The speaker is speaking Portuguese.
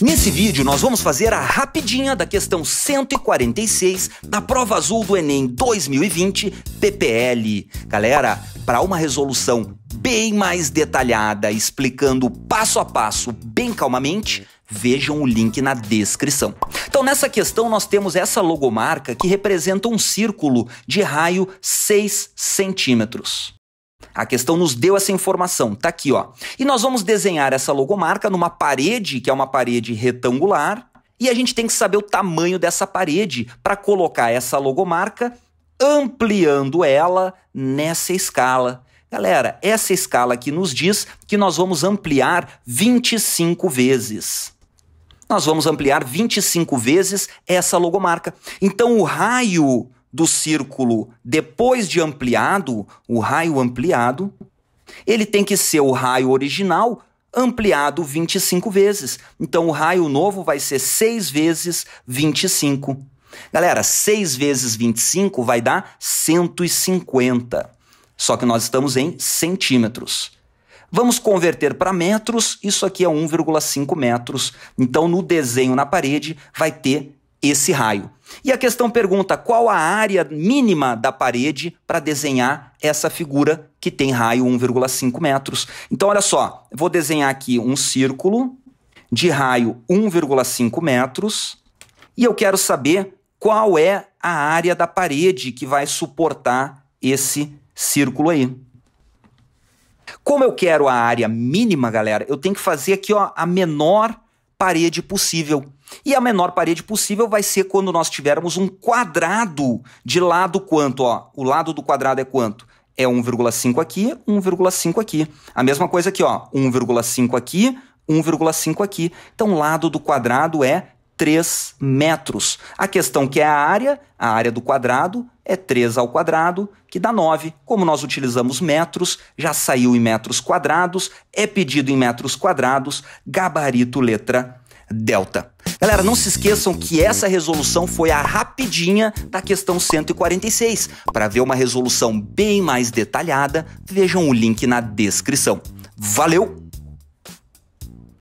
Nesse vídeo nós vamos fazer a rapidinha da questão 146 da prova azul do Enem 2020 PPL. Galera, para uma resolução bem mais detalhada, explicando passo a passo, bem calmamente, Vejam o link na descrição. Então, nessa questão, nós temos essa logomarca que representa um círculo de raio 6 centímetros. A questão nos deu essa informação, tá aqui, ó. E nós vamos desenhar essa logomarca numa parede, que é uma parede retangular, e a gente tem que saber o tamanho dessa parede para colocar essa logomarca ampliando ela nessa escala. Galera, essa escala aqui nos diz que nós vamos ampliar 25 vezes. Nós vamos ampliar 25 vezes essa logomarca. Então o raio do círculo depois de ampliado, o raio ampliado, ele tem que ser o raio original ampliado 25 vezes. Então o raio novo vai ser 6 vezes 25. Galera, 6 vezes 25 vai dar 150. Só que nós estamos em centímetros. Vamos converter para metros, isso aqui é 1,5 metros. Então no desenho na parede vai ter esse raio. E a questão pergunta qual a área mínima da parede para desenhar essa figura que tem raio 1,5 metros. Então, olha só, vou desenhar aqui um círculo de raio 1,5 metros e eu quero saber qual é a área da parede que vai suportar esse círculo aí. Como eu quero a área mínima, galera, eu tenho que fazer aqui ó, a menor parede possível. E a menor parede possível vai ser quando nós tivermos um quadrado de lado quanto? Ó, o lado do quadrado é quanto? É 1,5 aqui, 1,5 aqui. A mesma coisa aqui, ó, 1,5 aqui, 1,5 aqui. Então, lado do quadrado é 3 metros. A questão que é a área, a área do quadrado é 3 ao quadrado, que dá 9. Como nós utilizamos metros, já saiu em metros quadrados, é pedido em metros quadrados, gabarito letra delta. Galera, não se esqueçam que essa resolução foi a rapidinha da questão 146. Para ver uma resolução bem mais detalhada, vejam o link na descrição. Valeu!